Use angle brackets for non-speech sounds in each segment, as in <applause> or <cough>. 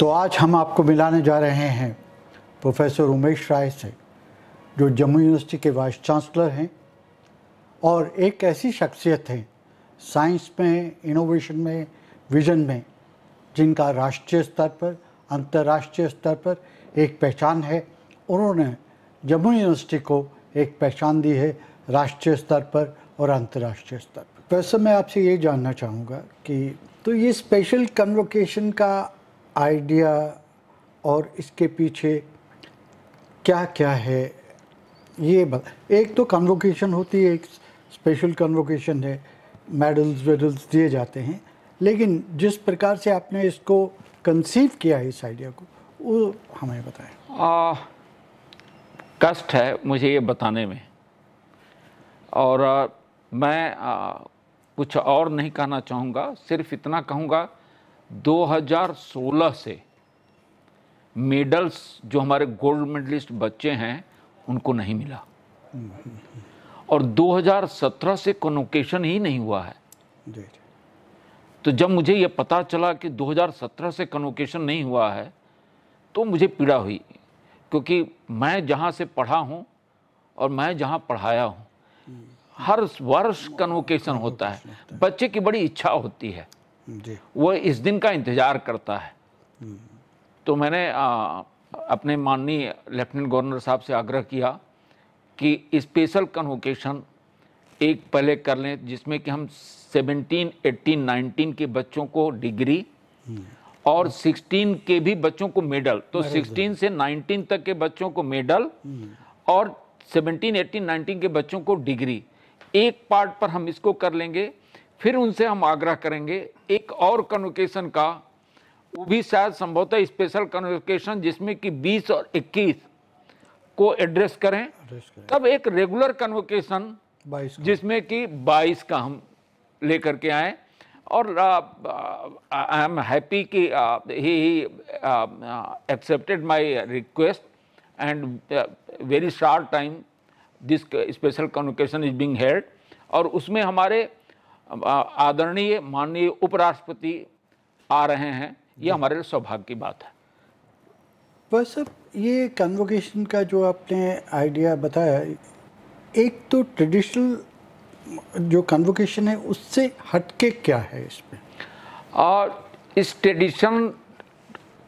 तो आज हम आपको मिलाने जा रहे हैं प्रोफेसर उमेश राय से जो जम्मू यूनिवर्सिटी के वाइस चांसलर हैं और एक ऐसी शख्सियत हैं साइंस में इनोवेशन में विजन में जिनका राष्ट्रीय स्तर पर अंतर्राष्ट्रीय स्तर पर एक पहचान है उन्होंने जम्मू यूनिवर्सिटी को एक पहचान दी है राष्ट्रीय स्तर पर और अंतर्राष्ट्रीय स्तर पर वैसे मैं आपसे ये जानना चाहूँगा कि तो ये स्पेशल कन्वोकेशन का आइडिया और इसके पीछे क्या क्या है ये एक तो कन्वोकेशन होती है एक स्पेशल कन्वोकेशन है मेडल्स वेडल्स दिए जाते हैं लेकिन जिस प्रकार से आपने इसको कंसीव किया है इस आइडिया को वो हमें बताएं कष्ट है मुझे ये बताने में और आ, मैं आ, कुछ और नहीं कहना चाहूँगा सिर्फ इतना कहूँगा 2016 से मेडल्स जो हमारे गोल्ड मेडलिस्ट बच्चे हैं उनको नहीं मिला और 2017 से कन्वोकेशन ही नहीं हुआ है तो जब मुझे ये पता चला कि 2017 से कन्वोकेशन नहीं हुआ है तो मुझे पीड़ा हुई क्योंकि मैं जहाँ से पढ़ा हूँ और मैं जहाँ पढ़ाया हूँ हर वर्ष कन्वोकेशन होता है बच्चे की बड़ी इच्छा होती है वो इस दिन का इंतज़ार करता है तो मैंने आ, अपने माननीय लेफ्टिनेंट गवर्नर साहब से आग्रह किया कि स्पेशल कन्वोकेशन एक पहले कर लें जिसमें कि हम 17, 18, 19 के बच्चों को डिग्री और 16 के भी बच्चों को मेडल तो 16 से 19 तक के बच्चों को मेडल और 17, 18, 19 के बच्चों को डिग्री एक पार्ट पर हम इसको कर लेंगे फिर उनसे हम आग्रह करेंगे एक और कन्वोकेशन का वो भी शायद संभवतः स्पेशल कन्वोकेशन जिसमें कि 20 और 21 को एड्रेस करें, करें। तब एक रेगुलर कन्वोकेशन जिसमें कि 22 का हम लेकर के आए और आई एम हैप्पी कि he accepted my request and very short time this special convocation is being held और उसमें हमारे आदरणीय माननीय उपराष्ट्रपति आ रहे हैं ये हमारे लिए सौभाग्य की बात है बस ये कन्वोकेशन का जो आपने आइडिया बताया एक तो ट्रेडिशनल जो कन्वोकेशन है उससे हटके क्या है इसमें और इस ट्रेडिशन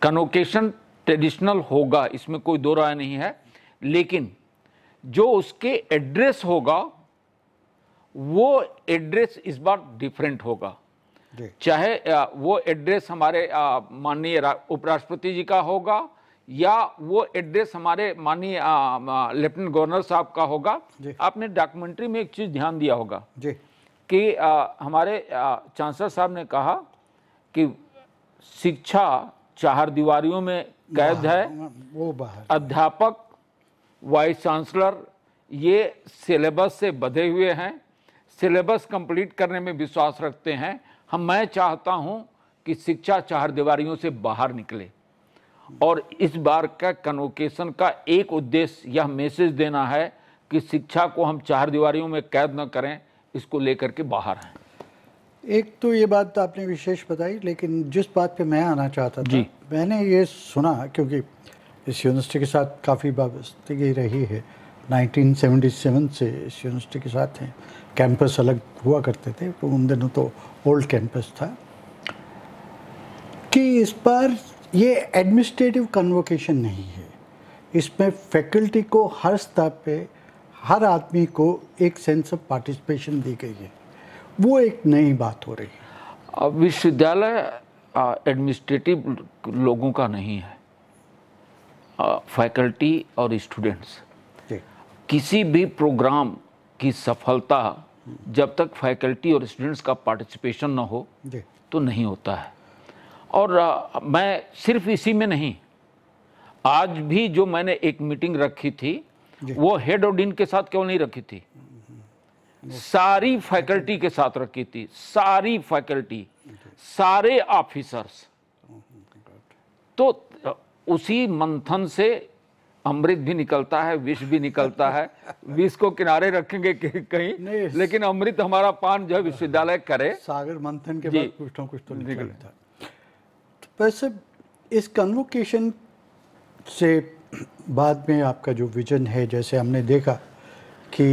कन्वोकेशन ट्रेडिशनल होगा इसमें कोई दो राय नहीं है लेकिन जो उसके एड्रेस होगा वो एड्रेस इस बार डिफरेंट होगा चाहे वो एड्रेस हमारे माननीय उपराष्ट्रपति जी का होगा या वो एड्रेस हमारे माननीय लेफ्टिनेंट गवर्नर साहब का होगा आपने डॉक्यूमेंट्री में एक चीज़ ध्यान दिया होगा जी कि आ, हमारे चांसलर साहब ने कहा कि शिक्षा चार दीवारियों में कैद है वो अध्यापक वाइस चांसलर ये सिलेबस से बधे हुए हैं सिलेबस कंप्लीट करने में विश्वास रखते हैं हम मैं चाहता हूं कि शिक्षा चार दीवारियों से बाहर निकले और इस बार का कन्वोकेशन का एक उद्देश्य यह मैसेज देना है कि शिक्षा को हम चार दीवारियों में कैद न करें इसको लेकर के बाहर हैं एक तो ये बात तो आपने विशेष बताई लेकिन जिस बात पे मैं आना चाहता था जी। मैंने ये सुना क्योंकि इस यूनिवर्सिटी के साथ काफ़ी वाबस्तगी रही है 1977 से इस यूनिवर्सिटी के साथ हैं कैंपस अलग हुआ करते थे तो उन दिनों तो ओल्ड कैंपस था कि इस पर ये एडमिनिस्ट्रेटिव कन्वोकेशन नहीं है इसमें फैकल्टी को हर स्तर पे हर आदमी को एक सेंस ऑफ पार्टिसिपेशन दी गई है वो एक नई बात हो रही है विश्वविद्यालय एडमिनिस्ट्रेटिव लोगों का नहीं है फैकल्टी और स्टूडेंट्स किसी भी प्रोग्राम की सफलता जब तक फैकल्टी और स्टूडेंट्स का पार्टिसिपेशन ना हो तो नहीं होता है और आ, मैं सिर्फ इसी में नहीं आज भी जो मैंने एक मीटिंग रखी थी वो हेड और डीन के साथ क्यों नहीं रखी थी सारी फैकल्टी के साथ रखी थी सारी फैकल्टी सारे ऑफिसर्स तो उसी मंथन से अमृत भी निकलता है विष भी निकलता है विष को किनारे रखेंगे कहीं लेकिन अमृत हमारा पान जो है हाँ। विश्वविद्यालय करे सागर मंथन के बाद कुछ ना तो कुछ तो निकलता तो वैसे इस कन्वोकेशन से बाद में आपका जो विजन है जैसे हमने देखा कि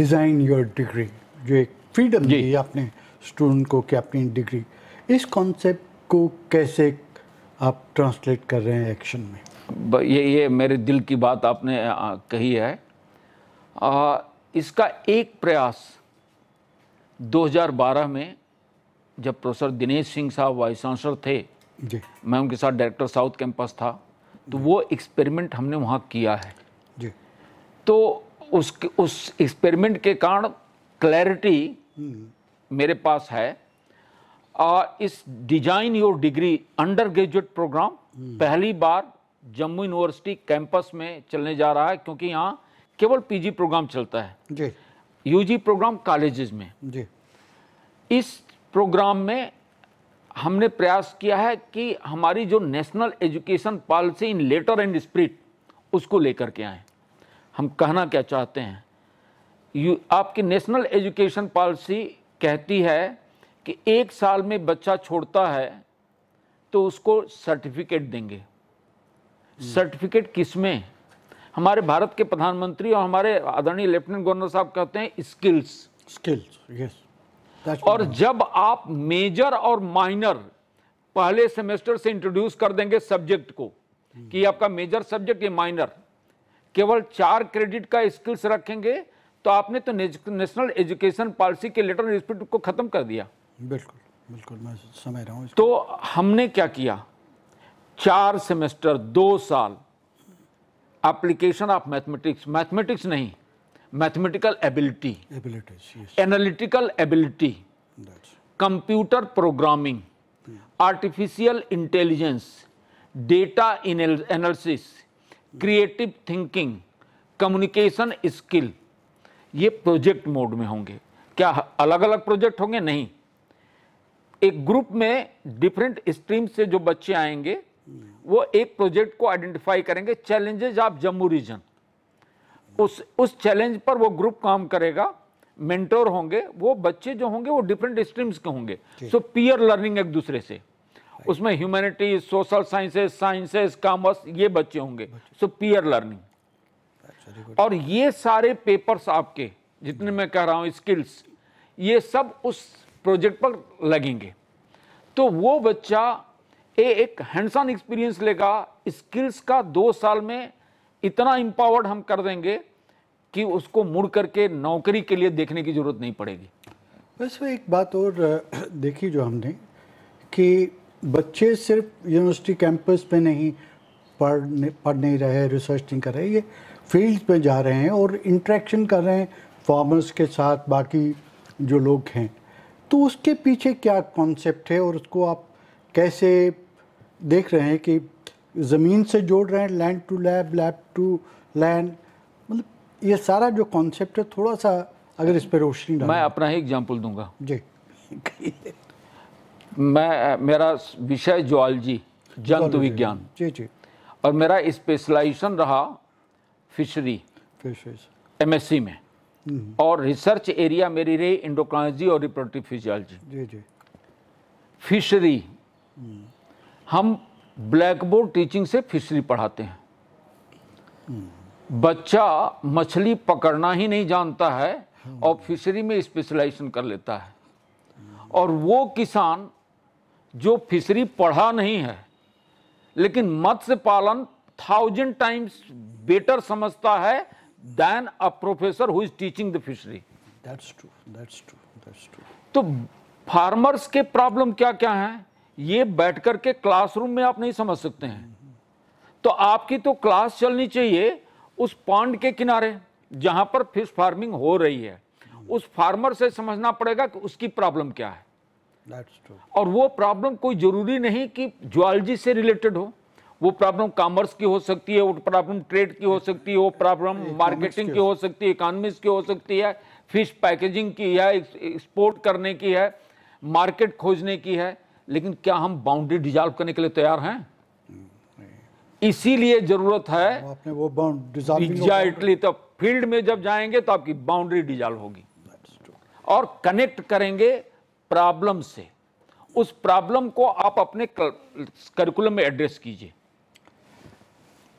डिज़ाइन योर डिग्री जो एक फ्रीडम दी आपने स्टूडेंट को कि अपनी डिग्री इस कॉन्सेप्ट को कैसे आप ट्रांसलेट कर रहे हैं एक्शन में ये ये मेरे दिल की बात आपने कही है आ, इसका एक प्रयास 2012 में जब प्रोफेसर दिनेश सिंह साहब वाइस चांसलर थे जी मैं उनके साथ डायरेक्टर साउथ कैंपस था तो वो एक्सपेरिमेंट हमने वहाँ किया है जी तो उस उस एक्सपेरिमेंट के कारण क्लैरिटी हम्म। मेरे पास है आ, इस design your degree undergraduate programme हम्म। पहली बार जम्मू यूनिवर्सिटी कैंपस में चलने जा रहा है क्योंकि यहाँ केवल पीजी प्रोग्राम चलता है जी यूजी प्रोग्राम कॉलेजेस में जी इस प्रोग्राम में हमने प्रयास किया है कि हमारी जो national education policy in letter and spirit उसको लेकर के आए हम कहना क्या चाहते हैं यू आपकी नेशनल एजुकेशन पॉलिसी कहती है कि एक साल में बच्चा छोड़ता है तो उसको सर्टिफिकेट देंगे सर्टिफिकेट किस में हमारे भारत के प्रधानमंत्री और हमारे आदरणीय लेफ्टिनेंट गवर्नर साहब कहते हैं स्किल्स स्किल्स यस और जब आप मेजर और माइनर पहले सेमेस्टर से इंट्रोड्यूस कर देंगे सब्जेक्ट को कि आपका मेजर सब्जेक्ट या माइनर केवल चार क्रेडिट का स्किल्स रखेंगे तो आपने तो नेशनल एजुकेशन पॉलिसी के लेटर रिस्पेक्ट को खत्म कर दिया बिल्कुल बिल्कुल मैं समझ रहा हूँ तो हमने क्या किया चार सेमेस्टर दो साल एप्लीकेशन ऑफ मैथमेटिक्स मैथमेटिक्स नहीं mathematical ability analytical ability computer programming artificial intelligence data analysis creative thinking communication skill ये प्रोजेक्ट मोड में होंगे क्या अलग अलग प्रोजेक्ट होंगे नहीं एक ग्रुप में डिफरेंट स्ट्रीम से जो बच्चे आएंगे वो एक प्रोजेक्ट को आइडेंटिफाई करेंगे चैलेंजेस ऑफ जम्मू रीजन उस उस चैलेंज पर वो ग्रुप काम करेगा मेंटोर होंगे वो बच्चे जो होंगे वो डिफरेंट स्ट्रीम्स के होंगे सो पीयर लर्निंग एक दूसरे से उसमें humanities social sciences sciences commerce ये बच्चे होंगे सो पीयर लर्निंग और ये सारे पेपर्स आपके जितने मैं कह रहा हूँ स्किल्स ये सब उस प्रोजेक्ट पर लगेंगे तो वो बच्चा ये एक हैंड्स ऑन एक्सपीरियंस लेगा स्किल्स का दो साल में इतना इम्पावर्ड हम कर देंगे कि उसको मुड़ करके नौकरी के लिए देखने की ज़रूरत नहीं पड़ेगी बस तो एक बात और देखी जो हमने कि बच्चे सिर्फ यूनिवर्सिटी कैंपस पे नहीं पढ़ पढ़ नहीं रहे रिसर्च नहीं कर रहे ये फील्ड पे जा रहे हैं और इंट्रैक्शन कर रहे हैं फार्मर्स के साथ बाकी जो लोग हैं तो उसके पीछे क्या कॉन्सेप्ट है और उसको आप कैसे देख रहे हैं कि ज़मीन से जोड़ रहे हैं land to lab lab to land मतलब ये सारा जो कॉन्सेप्ट है थोड़ा सा अगर इस पर रोशनी मैं अपना ही एग्जाम्पल दूंगा जी मैं मेरा विषय जोलॉजी जंतु विज्ञान जी जी और मेरा स्पेशलाइजेशन रहा फिशरी फिशरीज एमएससी में हम्म। और रिसर्च एरिया मेरी रही इंडोक्राइजी और रिप्रोडक्टिव फिजियोलॉजी जी जी फिशरी हम ब्लैक बोर्ड टीचिंग से फिशरी पढ़ाते हैं बच्चा मछली पकड़ना ही नहीं जानता है और फिशरी में स्पेशलाइजेशन कर लेता है और वो किसान जो फिशरी पढ़ा नहीं है लेकिन मत्स्य पालन थाउजेंड टाइम्स बेटर समझता है than a professor who is teaching the fishery that's true that's true that's true तो फार्मर्स के प्रॉब्लम क्या क्या हैं ये बैठ के क्लासरूम में आप नहीं समझ सकते हैं तो आपकी तो क्लास चलनी चाहिए उस पॉन्ड के किनारे जहां पर फिश फार्मिंग हो रही है उस फार्मर से समझना पड़ेगा कि उसकी प्रॉब्लम क्या है और वो प्रॉब्लम कोई ज़रूरी नहीं कि ज्वालजी से रिलेटेड हो वो प्रॉब्लम कॉमर्स की हो सकती है वो प्रॉब्लम ट्रेड की हो सकती है वो प्रॉब्लम मार्केटिंग की हो सकती है इकोनॉमिक्स की हो सकती है फिश पैकेजिंग की है एक्सपोर्ट करने की है मार्केट खोजने की है लेकिन क्या हम बाउंड्री डिजॉल्व करने के लिए तैयार हैं इसीलिए जरूरत है आपने वो एग्जैक्टली तो फील्ड में जब जाएंगे तो आपकी बाउंड्री डिजॉल्व होगी और कनेक्ट करेंगे प्रॉब्लम से उस प्रॉब्लम को आप अपने करिकुलम में एड्रेस कीजिए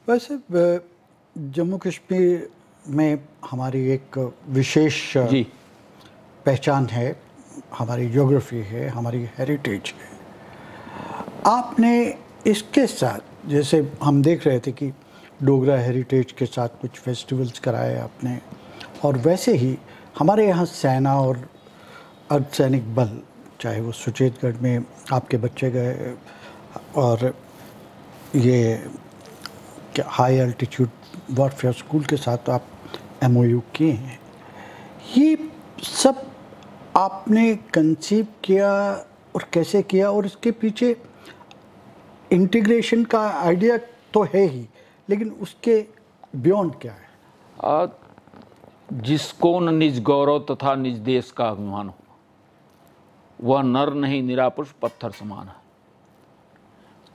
वैसे जम्मू कश्मीर में हमारी एक विशेष पहचान है हमारी जोग्राफी है हमारी हेरिटेज है आपने इसके साथ जैसे हम देख रहे थे कि डोगरा हेरिटेज के साथ कुछ फेस्टिवल्स कराए आपने और वैसे ही हमारे यहाँ सेना और अर्धसैनिक बल चाहे वो सुचेतगढ़ में आपके बच्चे गए और ये हाई अल्टीट्यूड वॉरफेयर स्कूल के साथ आप एम किए हैं ये सब आपने कंसीव किया और कैसे किया और इसके पीछे इंटीग्रेशन का आइडिया तो है ही लेकिन उसके बियॉन्ड क्या है आ, जिसको न निज गौरव तथा निज देश का अभिमान हो वह नर नहीं निरापुष पत्थर समान है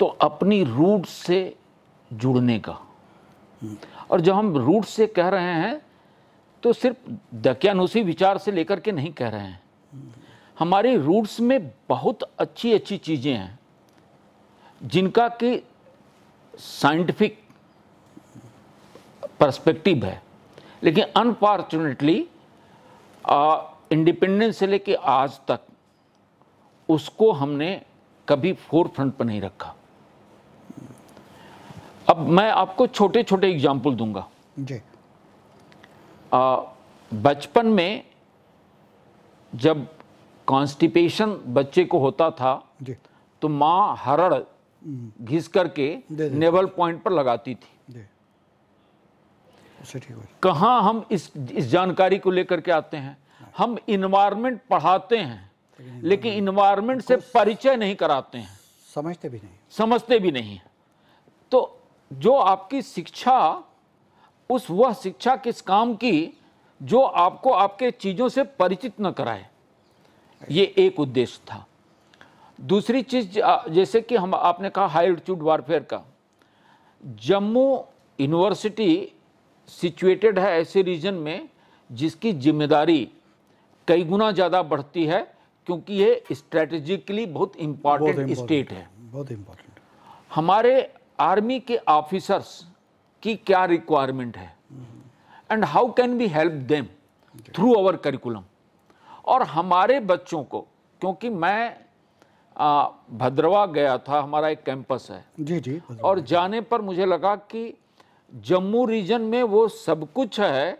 तो अपनी रूट से जुड़ने का और जब हम रूट से कह रहे हैं तो सिर्फ दक्यानुसी विचार से लेकर के नहीं कह रहे हैं हमारे रूट्स में बहुत अच्छी अच्छी चीज़ें हैं जिनका कि साइंटिफिक पर्सपेक्टिव है लेकिन अनफॉर्चुनेटली इंडिपेंडेंस से लेके आज तक उसको हमने कभी फोर फ्रंट पर नहीं रखा अब मैं आपको छोटे छोटे एग्जाम्पल दूंगा जी बचपन में जब कॉन्स्टिपेशन बच्चे को होता था तो माँ हरड़ हम्म। घिस करके नेवल पॉइंट पर लगाती थी कहाँ हम इस इस जानकारी को लेकर के आते हैं हाँ। हम इन्वायरमेंट पढ़ाते हैं लेकिन इन्वायरमेंट से परिचय नहीं कराते हैं समझते भी नहीं समझते भी नहीं तो जो आपकी शिक्षा उस वह शिक्षा किस काम की जो आपको आपके चीज़ों से परिचित न कराए ये एक उद्देश्य था दूसरी चीज़ जैसे कि हम आपने कहा हाई एल्टीट्यूड वारफेयर का जम्मू यूनिवर्सिटी सिचुएटेड है ऐसे रीजन में जिसकी जिम्मेदारी कई गुना ज़्यादा बढ़ती है क्योंकि ये स्ट्रेटेजिकली बहुत इंपॉर्टेंट स्टेट है बहुत इंपॉर्टेंट हमारे आर्मी के ऑफिसर्स की क्या रिक्वायरमेंट है and how can we help them through our curriculum और हमारे बच्चों को क्योंकि मैं आ, भद्रवा गया था हमारा एक कैंपस है जी जी और जाने पर मुझे लगा कि जम्मू रीजन में वो सब कुछ है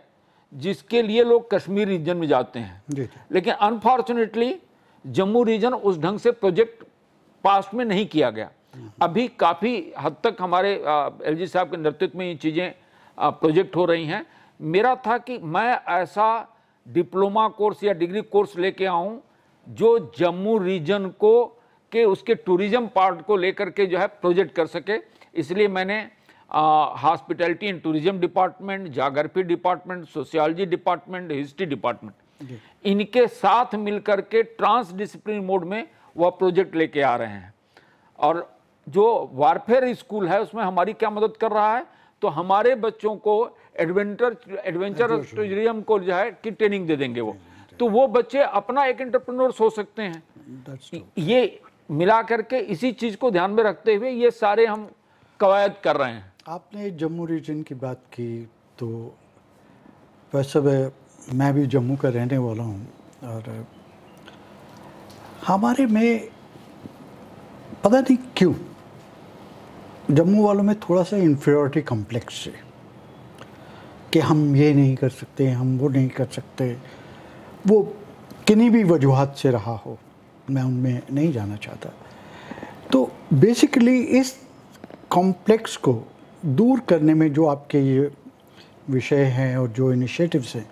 जिसके लिए लोग कश्मीर रीजन में जाते हैं जी जी। लेकिन अनफॉर्चुनेटली जम्मू रीजन उस ढंग से प्रोजेक्ट पास्ट में नहीं किया गया अभी काफ़ी हद तक हमारे एल साहब के नेतृत्व में ये चीज़ें प्रोजेक्ट हो रही हैं मेरा था कि मैं ऐसा डिप्लोमा कोर्स या डिग्री कोर्स लेके आऊँ जो जम्मू रीजन को के उसके टूरिज्म पार्ट को लेकर के जो है प्रोजेक्ट कर सके इसलिए मैंने hospitality and tourism department geography department sociology department history department इनके साथ मिलकर के ट्रांस डिसिप्लिन मोड में वह प्रोजेक्ट लेके आ रहे हैं और जो वारफेयर स्कूल है उसमें हमारी क्या मदद कर रहा है तो हमारे बच्चों को एडवेंचर एडवेंचर टूरिज्म को जो है की ट्रेनिंग दे देंगे वो तो वो बच्चे अपना एक एंटरप्रनोर हो सकते हैं ये मिला करके इसी चीज़ को ध्यान में रखते हुए ये सारे हम कवायद कर रहे हैं आपने जम्मू रीजन की बात की तो वैसे मैं भी जम्मू का रहने वाला हूँ और हमारे में पता नहीं क्यों जम्मू वालों में थोड़ा सा इन्फीरियरिटी कम्प्लेक्स है कि हम ये नहीं कर सकते हम वो नहीं कर सकते वो किन्हीं भी वजूहत से रहा हो मैं उनमें नहीं जाना चाहता तो बेसिकली इस कॉम्प्लेक्स को दूर करने में जो आपके ये विषय हैं और जो इनिशिएटिव्स हैं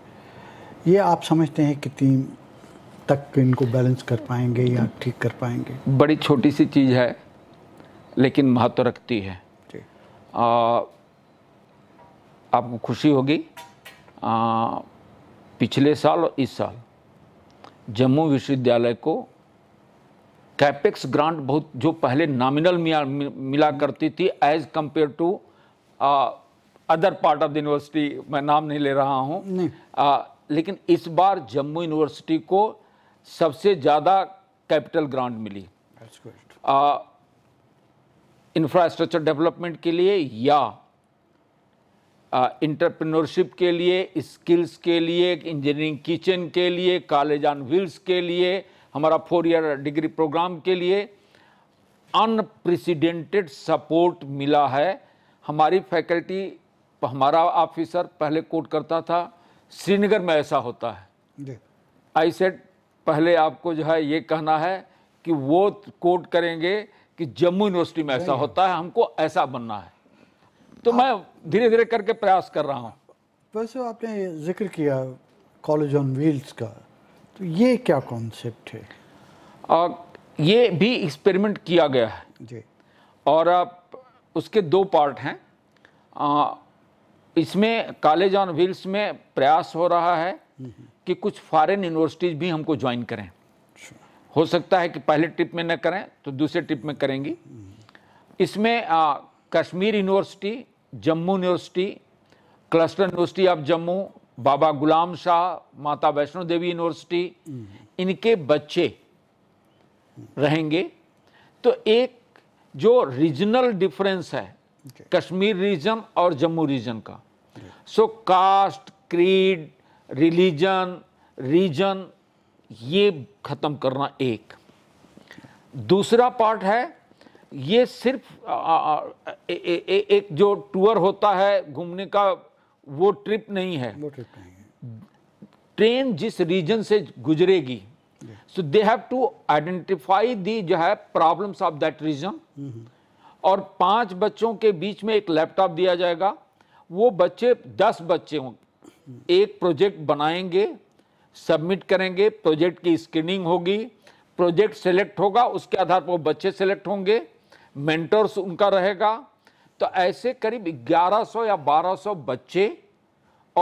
ये आप समझते हैं कितनी तक इनको बैलेंस कर पाएंगे या ठीक कर पाएंगे बड़ी छोटी सी चीज़ है लेकिन महत्व रखती है आ, आपको खुशी होगी आ, पिछले साल और इस साल जम्मू विश्वविद्यालय को कैपेक्स ग्रांट बहुत जो पहले नॉमिनल मिला करती थी as compare to other part of the university मैं नाम नहीं ले रहा हूँ लेकिन इस बार जम्मू यूनिवर्सिटी को सबसे ज़्यादा कैपिटल ग्रांट मिली इंफ्रास्ट्रक्चर डेवलपमेंट के लिए या इंटरप्रेन्योरशिप uh, के लिए स्किल्स के लिए इंजीनियरिंग किचन के लिए कॉलेज ऑन व्हील्स के लिए हमारा फोर ईयर डिग्री प्रोग्राम के लिए अनप्रेसिडेंटेड सपोर्ट मिला है हमारी फैकल्टी हमारा ऑफिसर पहले कोट करता था श्रीनगर में ऐसा होता है आई सेट पहले आपको जो है ये कहना है कि वो कोट करेंगे कि जम्मू यूनिवर्सिटी में ऐसा होता है हमको ऐसा बनना है तो मैं धीरे धीरे करके प्रयास कर रहा हूँ वैसे आपने जिक्र किया कॉलेज ऑन व्हील्स का तो ये क्या कॉन्सेप्ट है आ, ये भी एक्सपेरिमेंट किया गया है जी और आप उसके दो पार्ट हैं आ, इसमें कॉलेज ऑन व्हील्स में प्रयास हो रहा है हम्म। कि कुछ फॉरेन यूनिवर्सिटीज़ भी हमको ज्वाइन करें हो सकता है कि पहले ट्रिप में न करें तो दूसरे ट्रिप में करेंगी इसमें Kashmir university Jammu university cluster university of Jammu Baba Ghulam Shah Mata Vaishno Devi university इनके बच्चे रहेंगे तो एक जो रीजनल डिफरेंस है okay. कश्मीर रीजन और जम्मू रीजन का so caste creed religion region ये ख़त्म करना एक दूसरा पार्ट है ये सिर्फ आ, आ, ए, ए, ए, एक जो टूर होता है घूमने का वो ट्रिप नहीं है वो ट्रिप नहीं है ट्रेन जिस रीजन से गुजरेगी so they have to identify the जो है प्रॉब्लम्स ऑफ दैट रीजन और पांच बच्चों के बीच में एक लैपटॉप दिया जाएगा वो बच्चे दस बच्चे mm-hmm. एक प्रोजेक्ट बनाएंगे सबमिट करेंगे प्रोजेक्ट की स्क्रीनिंग होगी प्रोजेक्ट सेलेक्ट होगा उसके आधार पर बच्चे सेलेक्ट होंगे मेंटर्स उनका रहेगा तो ऐसे करीब 1100 या 1200 बच्चे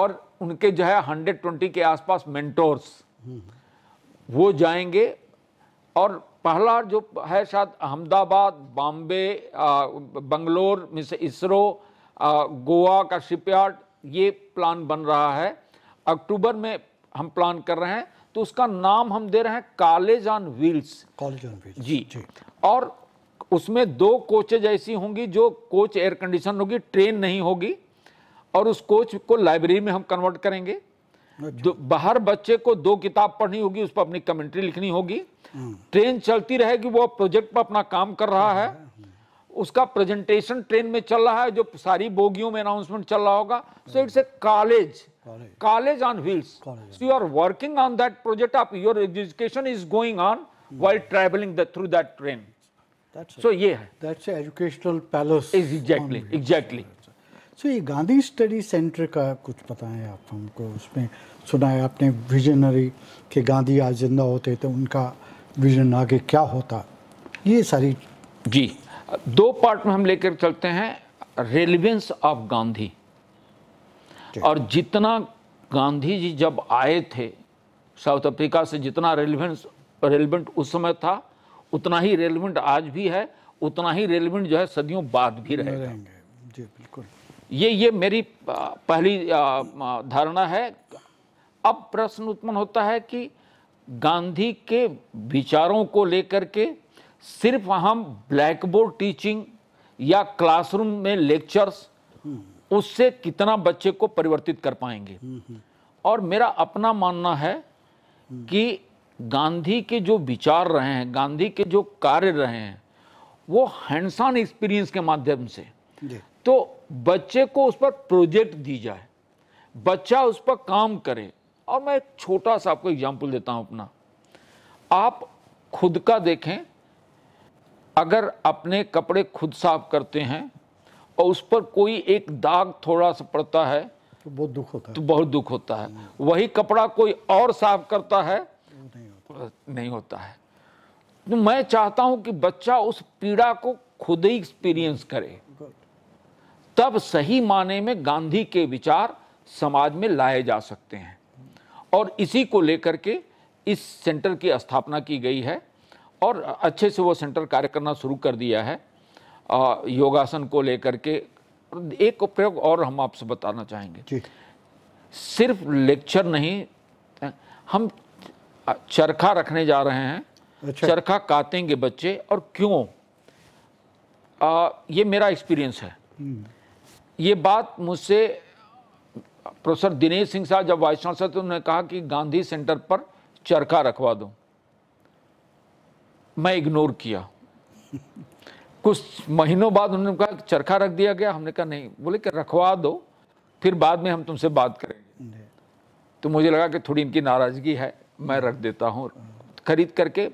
और उनके जो है 120 के आसपास मेंटोर्स हम्म। वो जाएंगे और पहला जो है शायद अहमदाबाद बॉम्बे बंगलोर मिस इसरो गोवा का शिपयार्ड ये प्लान बन रहा है अक्टूबर में हम प्लान कर रहे हैं तो उसका नाम हम दे रहे हैं college on wheels college on wheels जी, जी और उसमें दो कोचेज ऐसी होंगी जो कोच एयर कंडीशन होगी ट्रेन नहीं होगी और उस कोच को लाइब्रेरी में हम कन्वर्ट करेंगे अच्छा। बाहर बच्चे को दो किताब पढ़नी होगी उस पर अपनी कमेंट्री लिखनी होगी ट्रेन हम्म। चलती रहेगी वो प्रोजेक्ट पर अपना काम कर रहा है हम्म, हम्म। उसका प्रेजेंटेशन ट्रेन में चल रहा है जो सारी बोगियों में अनाउंसमेंट चल रहा होगा so it's a college college on wheels you are working on that project of your education is going on while travelling through that train so ये educational palace exactly exactly so ये Gandhi study centre का कुछ बताएं आप हमको उसमें सुना है आपने विजनरी के गांधी आज जिंदा होते तो उनका विजन आगे क्या होता ये सारी जी दो पार्ट में हम लेकर चलते हैं रेलिवेंस ऑफ गांधी और जितना गांधी जी जब आए थे साउथ अफ्रीका से जितना रेलिवेंस रेलिवेंट उस समय था उतना ही रेलिवेंट आज भी है उतना ही रेलिवेंट जो है सदियों बाद भी रहेगा जी बिल्कुल ये ये मेरी पहली धारणा है अब प्रश्न उत्पन्न होता है कि गांधी के विचारों को लेकर के सिर्फ हम ब्लैक बोर्ड टीचिंग या क्लासरूम में लेक्चर्स उससे कितना बच्चे को परिवर्तित कर पाएंगे और मेरा अपना मानना है कि गांधी के जो विचार रहे हैं गांधी के जो कार्य रहे हैं वो हैंडसान एक्सपीरियंस के माध्यम से तो बच्चे को उस पर प्रोजेक्ट दी जाए बच्चा उस पर काम करे और मैं एक छोटा सा आपको एग्जाम्पल देता हूं अपना आप खुद का देखें अगर अपने कपड़े खुद साफ करते हैं और उस पर कोई एक दाग थोड़ा सा पड़ता है तो बहुत दुख होता है तो बहुत दुख होता है वही कपड़ा कोई और साफ करता है नहीं होता, है तो मैं चाहता हूं कि बच्चा उस पीड़ा को खुद ही एक्सपीरियंस करे तब सही माने में गांधी के विचार समाज में लाए जा सकते हैं और इसी को लेकर के इस सेंटर की स्थापना की गई है और अच्छे से वो सेंटर कार्य करना शुरू कर दिया है योगासन को लेकर के एक प्रयोग और हम आपसे बताना चाहेंगे सिर्फ लेक्चर नहीं हम चरखा रखने जा रहे हैं अच्छा। चरखा काटेंगे बच्चे और क्यों आ, ये मेरा एक्सपीरियंस है हम्म। ये बात मुझसे प्रोफेसर दिनेश सिंह साहब जब वाइस चांसलर थे उन्होंने कहा कि गांधी सेंटर पर चरखा रखवा दो मैं इग्नोर किया <laughs> कुछ महीनों बाद उन्होंने कहा चरखा रख दिया गया हमने कहा नहीं बोले कि रखवा दो फिर बाद में हम तुमसे बात करेंगे तो मुझे लगा कि थोड़ी इनकी नाराज़गी है मैं रख देता हूँ खरीद करके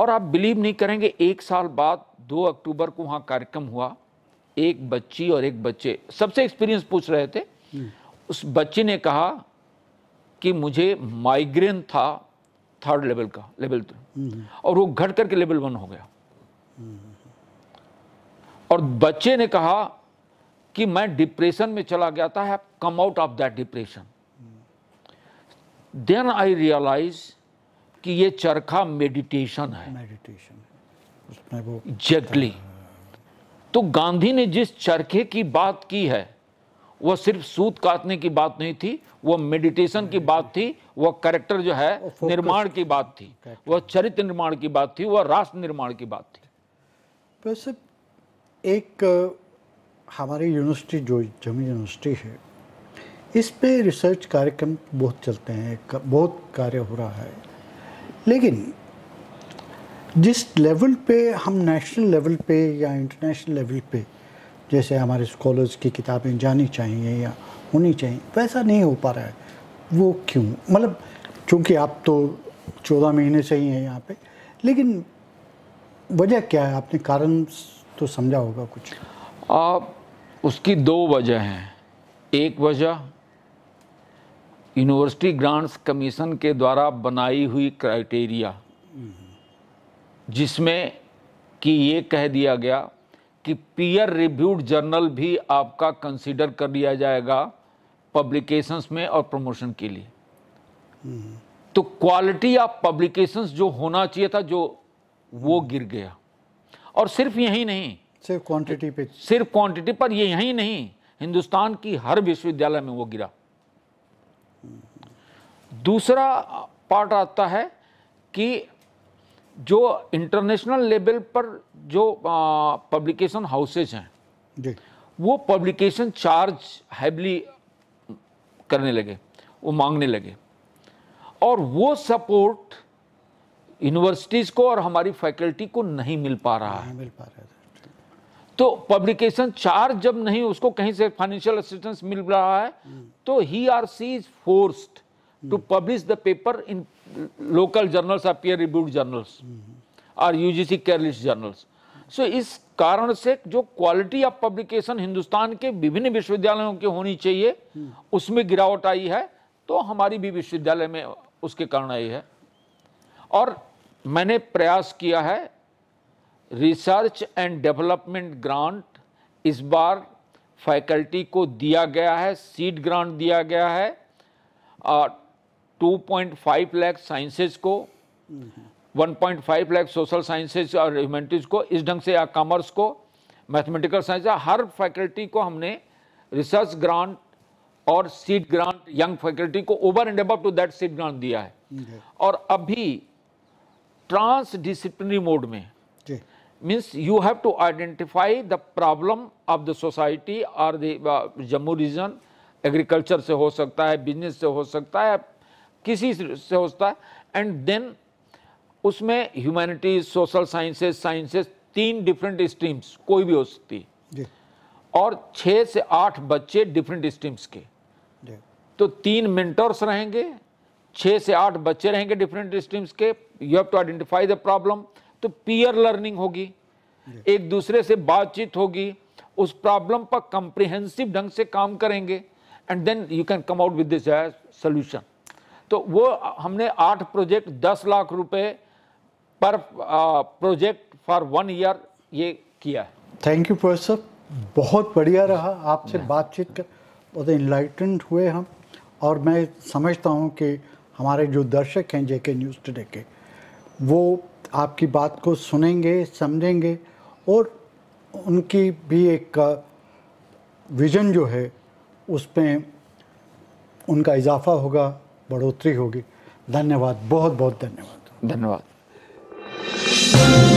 और आप बिलीव नहीं करेंगे एक साल बाद दो अक्टूबर को वहाँ कार्यक्रम हुआ एक बच्ची और एक बच्चे सबसे एक्सपीरियंस पूछ रहे थे उस बच्चे ने कहा कि मुझे माइग्रेन था थर्ड लेवल का लेवल और वो घट करके लेवल वन हो गया और बच्चे ने कहा कि मैं डिप्रेशन में चला गया था है come out of that depression then I realise कि ये चरखा मेडिटेशन है मेडिटेशन एग्जैक्टली तो गांधी ने जिस चरखे की बात की है वह सिर्फ सूत काटने की बात नहीं थी वह मेडिटेशन की बात थी वह करेक्टर जो है निर्माण की बात थी वह चरित्र निर्माण की बात थी वह राष्ट्र निर्माण की बात थी वैसे तो एक हमारी यूनिवर्सिटी जो जमी यूनिवर्सिटी है इस पे रिसर्च कार्यक्रम बहुत चलते हैं बहुत कार्य हो रहा है लेकिन जिस लेवल पे हम नेशनल लेवल पे या इंटरनेशनल लेवल पे जैसे हमारे स्कॉलर्स की किताबें जानी चाहिए या होनी चाहिए वैसा नहीं हो पा रहा है वो क्यों मतलब चूँकि आप तो चौदह महीने से ही हैं यहाँ पे लेकिन वजह क्या है आपने कारण तो समझा होगा कुछ आप उसकी दो वजह हैं एक वजह यूनिवर्सिटी ग्रांट्स कमीशन के द्वारा बनाई हुई क्राइटेरिया जिसमें कि ये कह दिया गया कि पीयर रिव्यूड जर्नल भी आपका कंसीडर कर लिया जाएगा पब्लिकेशंस में और प्रमोशन के लिए हम्म। तो क्वालिटी ऑफ पब्लिकेशंस जो होना चाहिए था जो वो गिर गया और सिर्फ यही नहीं सिर्फ क्वांटिटी पे सिर्फ क्वांटिटी पर ये यही नहीं हिंदुस्तान की हर विश्वविद्यालय में वो गिरा दूसरा पार्ट आता है कि जो इंटरनेशनल लेवल पर जो पब्लिकेशन हाउसेज हैं वो पब्लिकेशन चार्ज हैवली करने लगे वो मांगने लगे और वो सपोर्ट यूनिवर्सिटीज़ को और हमारी फैकल्टी को नहीं मिल पा रहा है मिल पा रहा है तो पब्लिकेशन चार्ज जब नहीं उसको कहीं से फाइनेंशियल असिस्टेंस मिल रहा है तो he R C is forced to publish the paper in local journals और पीयर रिव्यूड जर्नल्स और यूजीसी केयरलिस्ट जर्नल्स सो इस कारण से जो क्वालिटी ऑफ पब्लिकेशन हिंदुस्तान के विभिन्न विश्वविद्यालयों की होनी चाहिए उसमें गिरावट आई है तो हमारी भी विश्वविद्यालय में उसके कारण आई है और मैंने प्रयास किया है रिसर्च एंड डेवलपमेंट ग्रांट इस बार फैकल्टी को दिया गया है सीड ग्रांट दिया गया है और 2.5 लैख साइंसेज को 1.5 लाख सोशल साइंसेज और ह्यूमैनिटीज़ को इस ढंग से या कॉमर्स को मैथमेटिकल साइंस हर फैकल्टी को हमने रिसर्च ग्रांट और सीट ग्रांट यंग फैकल्टी को over and above to that seed grant दिया है और अभी ट्रांस डिसिप्लिनरी मोड में means you have to identify the problem of the society और द जम्मू रीजन एग्रीकल्चर से हो सकता है बिजनेस से हो सकता है किसी से हो सकता है एंड देन उसमें ह्यूमैनिटीज सोशल साइंसेस साइंसेस तीन डिफरेंट स्ट्रीम्स कोई भी हो सकती है और छः से आठ बच्चे डिफरेंट स्ट्रीम्स के तो तीन मिनटर्स रहेंगे छः से आठ बच्चे रहेंगे डिफरेंट स्ट्रीम्स के you have to identify the problem तो पीयर लर्निंग होगी एक दूसरे से बातचीत होगी उस प्रॉब्लम पर कंप्रिहेंसिव ढंग से काम करेंगे and then you can come out with this solution तो वो हमने आठ प्रोजेक्ट दस लाख रुपए पर प्रोजेक्ट फॉर वन ईयर ये किया है थैंक यू प्रोफेसर बहुत बढ़िया रहा आपसे बातचीत कर बहुत इनलाइटेंड हुए हम और मैं समझता हूँ कि हमारे जो दर्शक हैं जेके न्यूज़ टुडे के वो आपकी बात को सुनेंगे समझेंगे और उनकी भी एक विजन जो है उसमें उनका इजाफा होगा बढ़ोतरी होगी धन्यवाद बहुत बहुत धन्यवाद धन्यवाद